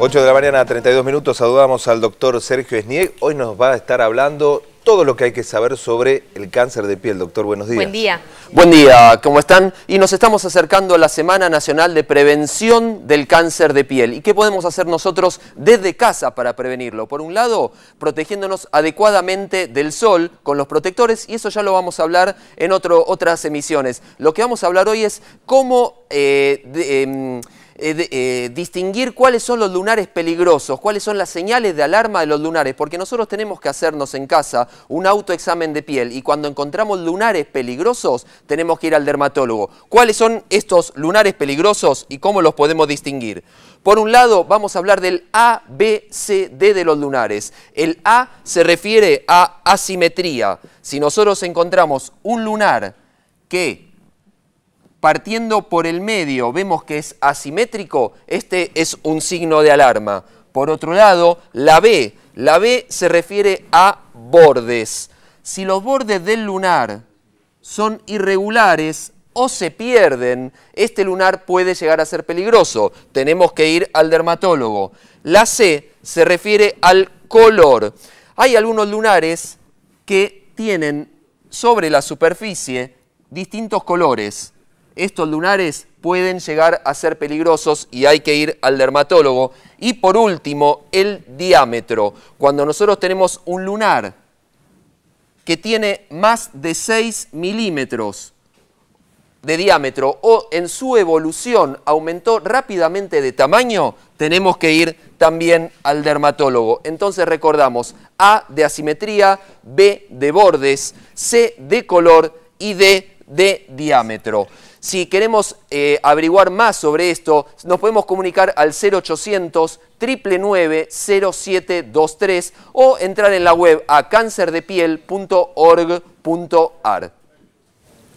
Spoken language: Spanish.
8 de la mañana, 32 minutos, saludamos al doctor Sergio Esnieg. Hoy nos va a estar hablando todo lo que hay que saber sobre el cáncer de piel. Doctor, buenos días. Buen día. Buen día, ¿cómo están? Y nos estamos acercando a la Semana Nacional de Prevención del Cáncer de Piel. ¿Y qué podemos hacer nosotros desde casa para prevenirlo? Por un lado, protegiéndonos adecuadamente del sol con los protectores, y eso ya lo vamos a hablar en otras emisiones. Lo que vamos a hablar hoy es cómo... Eh, em, eh, eh, distinguir cuáles son los lunares peligrosos, cuáles son las señales de alarma de los lunares, porque nosotros tenemos que hacernos en casa un autoexamen de piel y cuando encontramos lunares peligrosos tenemos que ir al dermatólogo. ¿Cuáles son estos lunares peligrosos y cómo los podemos distinguir? Por un lado, vamos a hablar del ABCD de los lunares. El A se refiere a asimetría. Si nosotros encontramos un lunar que partiendo por el medio vemos que es asimétrico, este es un signo de alarma. Por otro lado, la B, la B se refiere a bordes. Si los bordes del lunar son irregulares o se pierden, este lunar puede llegar a ser peligroso. Tenemos que ir al dermatólogo. La C se refiere al color. Hay algunos lunares que tienen sobre la superficie distintos colores estos lunares pueden llegar a ser peligrosos y hay que ir al dermatólogo. Y por último, el diámetro. Cuando nosotros tenemos un lunar que tiene más de 6 milímetros de diámetro o en su evolución aumentó rápidamente de tamaño, tenemos que ir también al dermatólogo. Entonces recordamos A de asimetría, B de bordes, C de color y D de diámetro. Si queremos eh, averiguar más sobre esto, nos podemos comunicar al 0800 999 0723 o entrar en la web a cancerdepiel.org.ar.